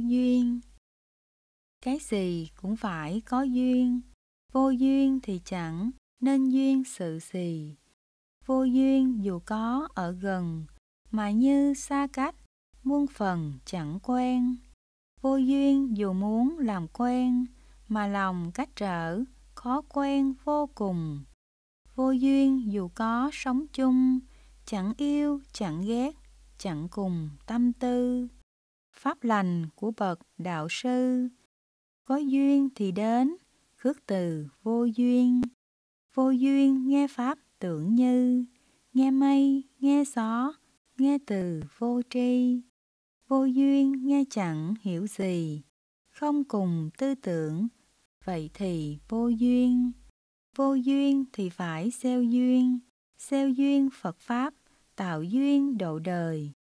duyên cái gì cũng phải có duyên vô duyên thì chẳng nên duyên sự gì vô duyên dù có ở gần mà như xa cách muôn phần chẳng quen vô duyên dù muốn làm quen mà lòng cách trở khó quen vô cùng vô duyên dù có sống chung chẳng yêu chẳng ghét chẳng cùng tâm tư pháp lành của bậc đạo sư. Có duyên thì đến, khước từ vô duyên. Vô duyên nghe pháp tưởng như, nghe mây, nghe gió, nghe từ vô tri. Vô duyên nghe chẳng hiểu gì, không cùng tư tưởng, vậy thì vô duyên. Vô duyên thì phải xeo duyên, xeo duyên Phật Pháp, tạo duyên độ đời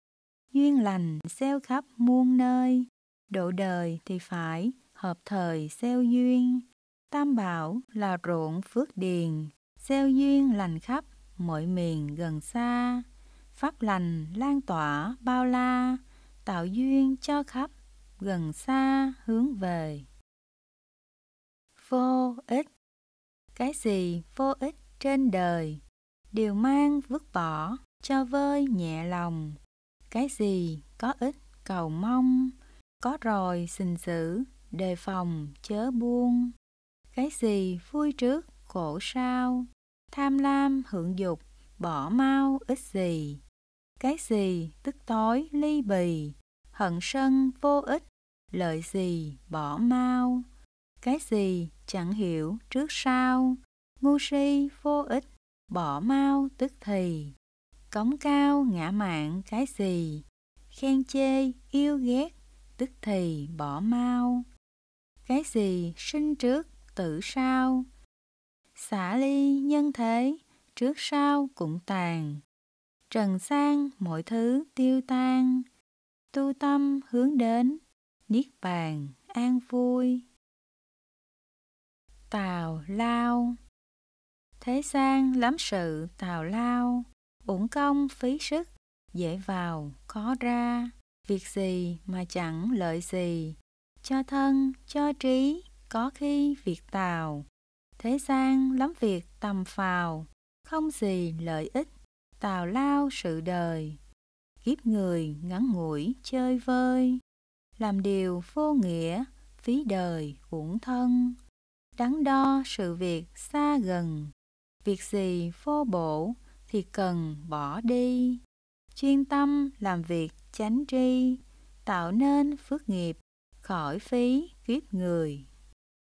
duyên lành xeo khắp muôn nơi, độ đời thì phải hợp thời xeo duyên. Tam bảo là ruộng phước điền, xeo duyên lành khắp mọi miền gần xa, pháp lành lan tỏa bao la, tạo duyên cho khắp gần xa hướng về. Vô ích Cái gì vô ích trên đời, đều mang vứt bỏ cho vơi nhẹ lòng, cái gì có ích cầu mong có rồi xin giữ đề phòng chớ buông cái gì vui trước khổ sau tham lam hưởng dục bỏ mau ít gì cái gì tức tối ly bì hận sân vô ích lợi gì bỏ mau cái gì chẳng hiểu trước sau ngu si vô ích bỏ mau tức thì cống cao ngã mạn cái gì khen chê yêu ghét tức thì bỏ mau cái gì sinh trước tử sau xả ly nhân thế trước sau cũng tàn trần sang mọi thứ tiêu tan tu tâm hướng đến niết bàn an vui tào lao thế gian lắm sự tào lao uổng công phí sức dễ vào khó ra việc gì mà chẳng lợi gì cho thân cho trí có khi việc tào thế gian lắm việc tầm phào không gì lợi ích tào lao sự đời kiếp người ngắn ngủi chơi vơi làm điều vô nghĩa phí đời uổng thân đắn đo sự việc xa gần việc gì vô bổ thì cần bỏ đi chuyên tâm làm việc chánh tri tạo nên phước nghiệp khỏi phí kiếp người